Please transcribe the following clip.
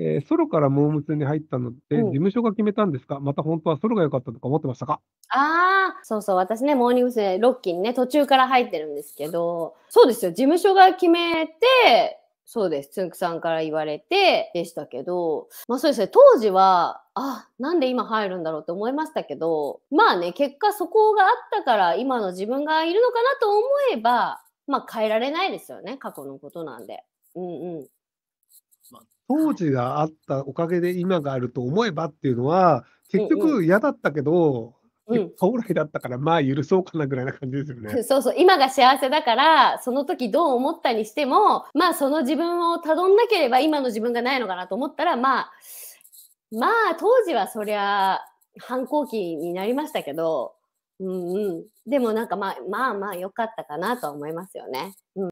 えー、ソロからモームスに入ったのって事務所が決めたんですか、うん、また本当はソロが良かったとか思ってましたかああ、そうそう、私ね、モーニング娘。ロッキーにね、途中から入ってるんですけど、そうですよ、事務所が決めて、そうです。つんくさんから言われてでしたけど、まあそうですね、当時は、あ、なんで今入るんだろうって思いましたけど、まあね、結果そこがあったから今の自分がいるのかなと思えば、まあ変えられないですよね、過去のことなんで。うんうん。当時があったおかげで今があると思えばっていうのは、結局嫌だったけど、うん、将来だったからまあ許そうかなぐらいな感じですよね。そうそう今が幸せだからその時どう思ったにしてもまあその自分をたどんなければ今の自分がないのかなと思ったらまあまあ当時はそりゃ反抗期になりましたけど、うんうん、でもなんかまあまあまあ良かったかなとは思いますよね。うん